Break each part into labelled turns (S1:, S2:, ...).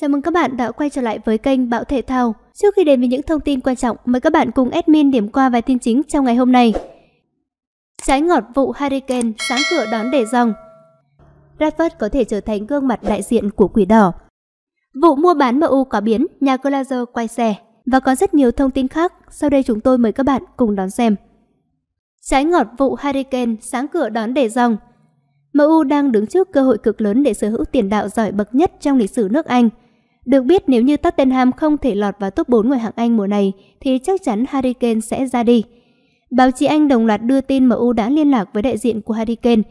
S1: Chào mừng các bạn đã quay trở lại với kênh Bạo Thể Thao. Trước khi đến với những thông tin quan trọng, mời các bạn cùng admin điểm qua vài tin chính trong ngày hôm nay. Trái ngọt vụ Hurricane sáng cửa đón đề dòng. Radford có thể trở thành gương mặt đại diện của quỷ đỏ. Vụ mua bán MU có biến, nhà Glazer quay xe. Và có rất nhiều thông tin khác, sau đây chúng tôi mời các bạn cùng đón xem. Trái ngọt vụ Hurricane sáng cửa đón đề dòng. MU đang đứng trước cơ hội cực lớn để sở hữu tiền đạo giỏi bậc nhất trong lịch sử nước Anh – được biết nếu như Tottenham không thể lọt vào top 4 ngoài hạng Anh mùa này thì chắc chắn Harry Kane sẽ ra đi. Báo chí Anh đồng loạt đưa tin MU đã liên lạc với đại diện của Harry Kane.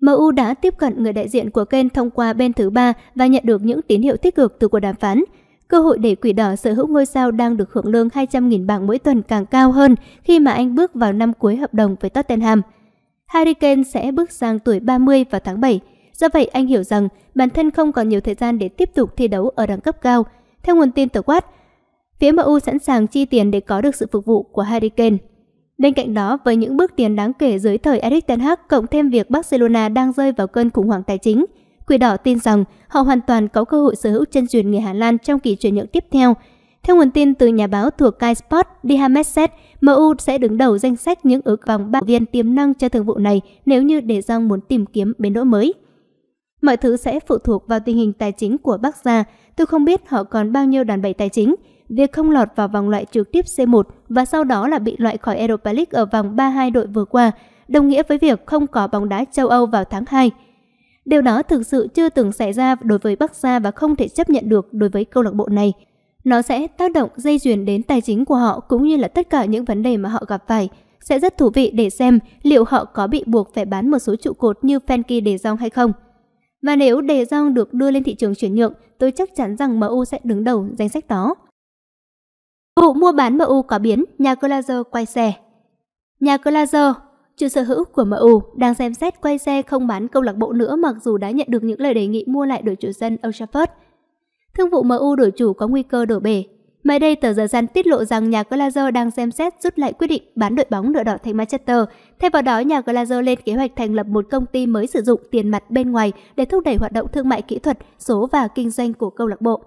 S1: MU đã tiếp cận người đại diện của Kane thông qua bên thứ ba và nhận được những tín hiệu tích cực từ cuộc đàm phán. Cơ hội để quỷ đỏ sở hữu ngôi sao đang được hưởng lương 200.000 bảng mỗi tuần càng cao hơn khi mà anh bước vào năm cuối hợp đồng với Tottenham. Harry Kane sẽ bước sang tuổi 30 vào tháng 7 Do vậy anh hiểu rằng bản thân không còn nhiều thời gian để tiếp tục thi đấu ở đẳng cấp cao. Theo nguồn tin từ quát phía MU sẵn sàng chi tiền để có được sự phục vụ của Harry Kane. Bên cạnh đó, với những bước tiến đáng kể dưới thời Erik Ten Hag cộng thêm việc Barcelona đang rơi vào cơn khủng hoảng tài chính, Quỷ đỏ tin rằng họ hoàn toàn có cơ hội sở hữu chân truyền người Hà Lan trong kỳ chuyển nhượng tiếp theo. Theo nguồn tin từ nhà báo thuộc Sky Sport, Dihameset, MU sẽ đứng đầu danh sách những ước vòng ba viên tiềm năng cho thương vụ này nếu như để Jong muốn tìm kiếm bến đỗ mới. Mọi thứ sẽ phụ thuộc vào tình hình tài chính của Bắc Gia. Tôi không biết họ còn bao nhiêu đàn bẩy tài chính. Việc không lọt vào vòng loại trực tiếp C1 và sau đó là bị loại khỏi Europa League ở vòng 3-2 đội vừa qua, đồng nghĩa với việc không có bóng đá châu Âu vào tháng 2. Điều đó thực sự chưa từng xảy ra đối với Bắc Gia và không thể chấp nhận được đối với câu lạc bộ này. Nó sẽ tác động dây chuyền đến tài chính của họ cũng như là tất cả những vấn đề mà họ gặp phải. Sẽ rất thú vị để xem liệu họ có bị buộc phải bán một số trụ cột như Fenki để Jong hay không. Và nếu đề Jong được đưa lên thị trường chuyển nhượng, tôi chắc chắn rằng MU sẽ đứng đầu danh sách đó. Vụ mua bán MU có biến, nhà Glazer quay xe. Nhà Glazer, chủ sở hữu của MU, đang xem xét quay xe không bán câu lạc bộ nữa mặc dù đã nhận được những lời đề nghị mua lại đội chủ sân Old Trafford. Thương vụ MU đổi chủ có nguy cơ đổ bể Mới đây, tờ The Sun tiết lộ rằng nhà Glazer đang xem xét rút lại quyết định bán đội bóng nửa đỏ thành Manchester. Thay vào đó, nhà Glazer lên kế hoạch thành lập một công ty mới sử dụng tiền mặt bên ngoài để thúc đẩy hoạt động thương mại kỹ thuật, số và kinh doanh của câu lạc bộ.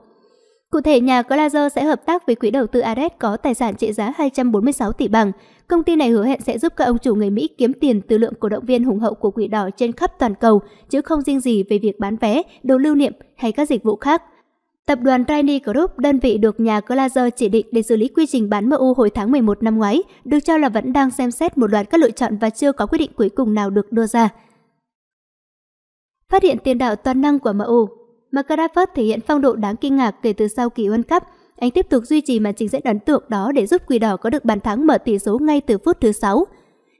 S1: Cụ thể, nhà Glazer sẽ hợp tác với quỹ đầu tư Ares có tài sản trị giá 246 tỷ bảng. Công ty này hứa hẹn sẽ giúp các ông chủ người Mỹ kiếm tiền từ lượng cổ động viên hùng hậu của quỷ đỏ trên khắp toàn cầu, chứ không riêng gì về việc bán vé, đồ lưu niệm hay các dịch vụ khác. Tập đoàn Tiny Group, đơn vị được nhà Glazer chỉ định để xử lý quy trình bán MU hồi tháng 11 năm ngoái, được cho là vẫn đang xem xét một loạt các lựa chọn và chưa có quyết định cuối cùng nào được đưa ra. Phát hiện tiền đạo toàn năng của MU McGrath thể hiện phong độ đáng kinh ngạc kể từ sau kỳ World Cup. Anh tiếp tục duy trì màn trình diễn ấn tượng đó để giúp Quỷ Đỏ có được bàn thắng mở tỷ số ngay từ phút thứ 6.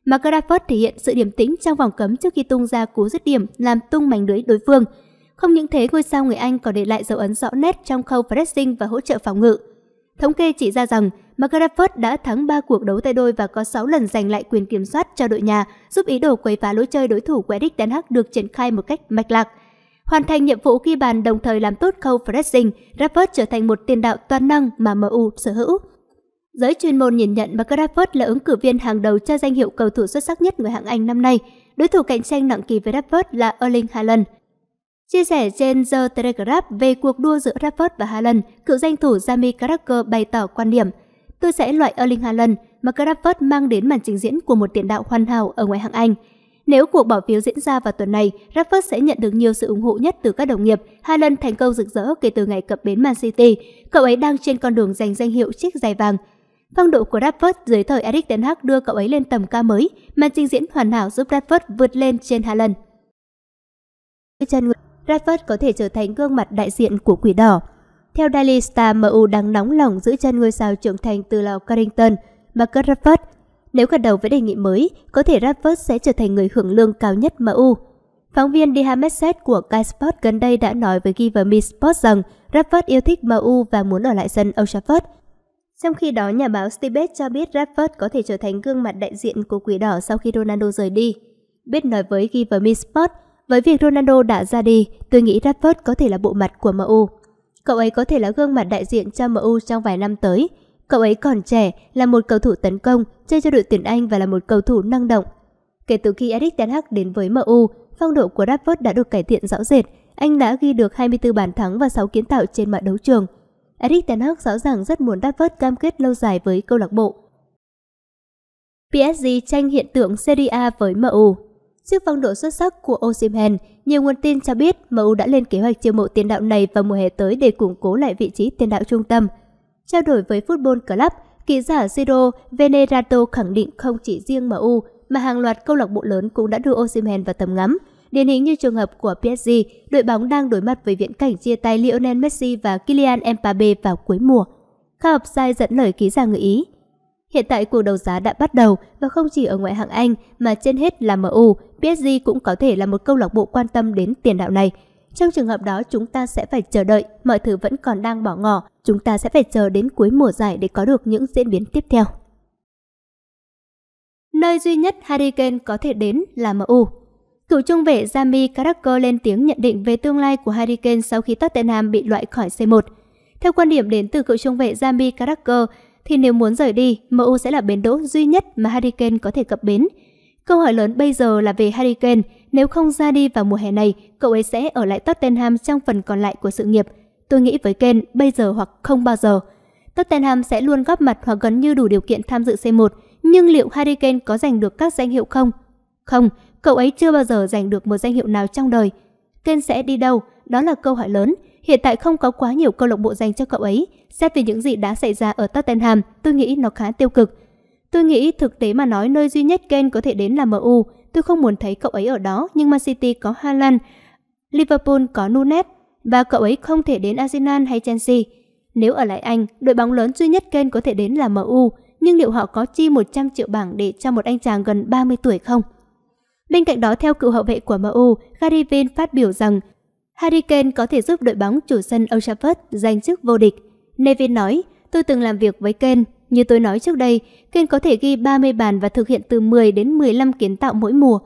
S1: McGrath thể hiện sự điềm tĩnh trong vòng cấm trước khi tung ra cú dứt điểm làm tung mảnh lưới đối phương – không những thế, ngôi sao người Anh còn để lại dấu ấn rõ nét trong khâu pressing và hỗ trợ phòng ngự. Thống kê chỉ ra rằng, McGrafford đã thắng 3 cuộc đấu tay đôi và có 6 lần giành lại quyền kiểm soát cho đội nhà, giúp ý đồ quấy phá lối chơi đối thủ của Eric Ten Hag được triển khai một cách mạch lạc. Hoàn thành nhiệm vụ ghi bàn đồng thời làm tốt khâu pressing, Rafford trở thành một tiền đạo toàn năng mà MU sở hữu. Giới chuyên môn nhìn nhận McGrafford là ứng cử viên hàng đầu cho danh hiệu cầu thủ xuất sắc nhất người hạng Anh năm nay. Đối thủ cạnh tranh nặng ký với Rafford là Erling Haaland. Chia sẻ trên The Telegraph về cuộc đua giữa Rashford và Haaland, cựu danh thủ Jamie Carragher bày tỏ quan điểm Tôi sẽ loại Erling Haaland mà Carragher mang đến màn trình diễn của một tiền đạo hoàn hảo ở ngoại hạng Anh. Nếu cuộc bỏ phiếu diễn ra vào tuần này, Rashford sẽ nhận được nhiều sự ủng hộ nhất từ các đồng nghiệp. Haaland thành công rực rỡ kể từ ngày cập bến Man City. Cậu ấy đang trên con đường giành danh hiệu chiếc giày vàng. Phong độ của Rashford dưới thời Erik Ten Hag đưa cậu ấy lên tầm cao mới. Màn trình diễn hoàn hảo giúp Rashford vượt lên trên Haaland. Radford có thể trở thành gương mặt đại diện của quỷ đỏ. Theo Daily Star, MU đang nóng lòng giữ chân ngôi sao trưởng thành từ Lào Carrington, Marcus Radford. Nếu gật đầu với đề nghị mới, có thể Radford sẽ trở thành người hưởng lương cao nhất MU. Phóng viên Deha Messet của Sky Sport gần đây đã nói với Give Me Sport rằng Radford yêu thích MU và muốn ở lại sân Old Trafford. Trong khi đó, nhà báo Stibet cho biết Radford có thể trở thành gương mặt đại diện của quỷ đỏ sau khi Ronaldo rời đi. Biết nói với Give Me Sport, với việc Ronaldo đã ra đi, tôi nghĩ Rashford có thể là bộ mặt của MU. Cậu ấy có thể là gương mặt đại diện cho MU trong vài năm tới. Cậu ấy còn trẻ, là một cầu thủ tấn công, chơi cho đội tuyển Anh và là một cầu thủ năng động. Kể từ khi Erik Ten Hag đến với MU, phong độ của Rashford đã được cải thiện rõ rệt. Anh đã ghi được 24 bàn thắng và 6 kiến tạo trên mọi đấu trường. Erik Ten Hag rõ ràng rất muốn Rashford cam kết lâu dài với câu lạc bộ. PSG tranh hiện tượng Serie A với MU Trước phong độ xuất sắc của Osimhen, nhiều nguồn tin cho biết MU đã lên kế hoạch chiêu mộ tiền đạo này vào mùa hè tới để củng cố lại vị trí tiền đạo trung tâm. Trao đổi với Football Club, kỹ giả Ciro Venerato khẳng định không chỉ riêng MU mà hàng loạt câu lạc bộ lớn cũng đã đưa Osimhen vào tầm ngắm. Điển hình như trường hợp của PSG, đội bóng đang đối mặt với viễn cảnh chia tay Lionel Messi và Kylian Mbappe vào cuối mùa. Kha Hợp Sai dẫn lời ký giả người Ý, Hiện tại cuộc đấu giá đã bắt đầu và không chỉ ở ngoại hạng Anh mà trên hết là MU, PSG cũng có thể là một câu lạc bộ quan tâm đến tiền đạo này. Trong trường hợp đó chúng ta sẽ phải chờ đợi, mọi thứ vẫn còn đang bỏ ngỏ, chúng ta sẽ phải chờ đến cuối mùa giải để có được những diễn biến tiếp theo. Nơi duy nhất Harry Kane có thể đến là MU. Cựu trung vệ Jamie Carragher lên tiếng nhận định về tương lai của Harry Kane sau khi Tottenham bị loại khỏi C1. Theo quan điểm đến từ cựu trung vệ Jamie Carragher, thì nếu muốn rời đi, MU sẽ là bến đỗ duy nhất mà Harry Kane có thể cập bến. Câu hỏi lớn bây giờ là về Harry Kane, nếu không ra đi vào mùa hè này, cậu ấy sẽ ở lại Tottenham trong phần còn lại của sự nghiệp. Tôi nghĩ với Kane, bây giờ hoặc không bao giờ. Tottenham sẽ luôn góp mặt hoặc gần như đủ điều kiện tham dự C1, nhưng liệu Harry Kane có giành được các danh hiệu không? Không, cậu ấy chưa bao giờ giành được một danh hiệu nào trong đời. Kane sẽ đi đâu? Đó là câu hỏi lớn Hiện tại không có quá nhiều câu lạc bộ dành cho cậu ấy. Xét về những gì đã xảy ra ở Tottenham, tôi nghĩ nó khá tiêu cực. Tôi nghĩ thực tế mà nói nơi duy nhất Kane có thể đến là MU. Tôi không muốn thấy cậu ấy ở đó, nhưng Man City có Haaland, Liverpool có Nunes và cậu ấy không thể đến Arsenal hay Chelsea. Nếu ở lại Anh, đội bóng lớn duy nhất Kane có thể đến là MU, nhưng liệu họ có chi 100 triệu bảng để cho một anh chàng gần 30 tuổi không? Bên cạnh đó, theo cựu hậu vệ của MU, Gary Vin phát biểu rằng Harry Kane có thể giúp đội bóng chủ sân Old Trafford giành chức vô địch. Nevin nói, tôi từng làm việc với Kane. Như tôi nói trước đây, Kane có thể ghi 30 bàn và thực hiện từ 10 đến 15 kiến tạo mỗi mùa.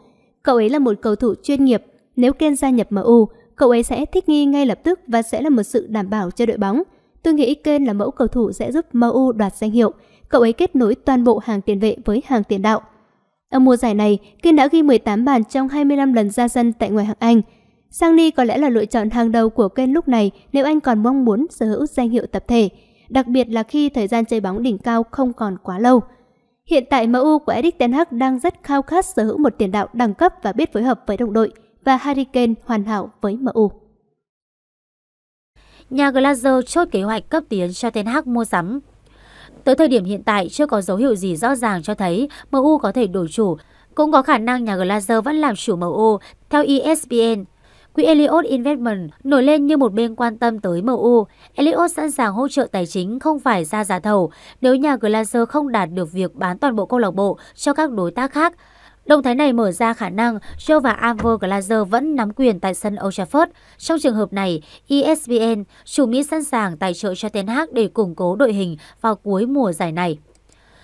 S1: Cậu ấy là một cầu thủ chuyên nghiệp. Nếu Kane gia nhập MU, cậu ấy sẽ thích nghi ngay lập tức và sẽ là một sự đảm bảo cho đội bóng. Tôi nghĩ Kane là mẫu cầu thủ sẽ giúp MU đoạt danh hiệu. Cậu ấy kết nối toàn bộ hàng tiền vệ với hàng tiền đạo. Ở mùa giải này, Kane đã ghi 18 bàn trong 25 lần ra sân tại ngoại hạng Anh – Sangni có lẽ là lựa chọn hàng đầu của Ken lúc này nếu anh còn mong muốn sở hữu danh hiệu tập thể, đặc biệt là khi thời gian chơi bóng đỉnh cao không còn quá lâu. Hiện tại MU của Erik Ten Hag đang rất khao khát sở hữu một tiền đạo đẳng cấp và biết phối hợp với đồng đội và Harry Kane hoàn hảo với MU. Nhà Glazer chốt kế hoạch cấp tiến cho Ten Hag mua sắm. Tới thời điểm hiện tại chưa có dấu hiệu gì rõ ràng cho thấy MU có thể đổi chủ, cũng có khả năng nhà Glazer vẫn làm chủ MU theo ESPN quỹ Elliott Investment nổi lên như một bên quan tâm tới MU. Elliot sẵn sàng hỗ trợ tài chính không phải ra giá thầu nếu nhà Glazer không đạt được việc bán toàn bộ câu lạc bộ cho các đối tác khác. Động thái này mở ra khả năng Joe và Amber Glazer vẫn nắm quyền tại sân Old Trafford. Trong trường hợp này, ESPN, chủ Mỹ sẵn sàng tài trợ cho Ten Hag để củng cố đội hình vào cuối mùa giải này.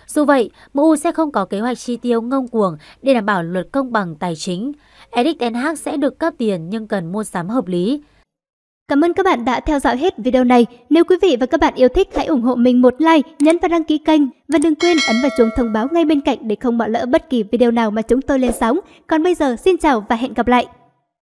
S1: Dù vậy, MU sẽ không có kế hoạch chi tiêu ngông cuồng để đảm bảo luật công bằng tài chính. Eric Ten Hag sẽ được cấp tiền nhưng cần mua sắm hợp lý. Cảm ơn các bạn đã theo dõi hết video này. Nếu quý vị và các bạn yêu thích, hãy ủng hộ mình một like, nhấn và đăng ký kênh. Và đừng quên ấn vào chuông thông báo ngay bên cạnh để không bỏ lỡ bất kỳ video nào mà chúng tôi lên sóng. Còn bây giờ, xin chào và hẹn gặp lại!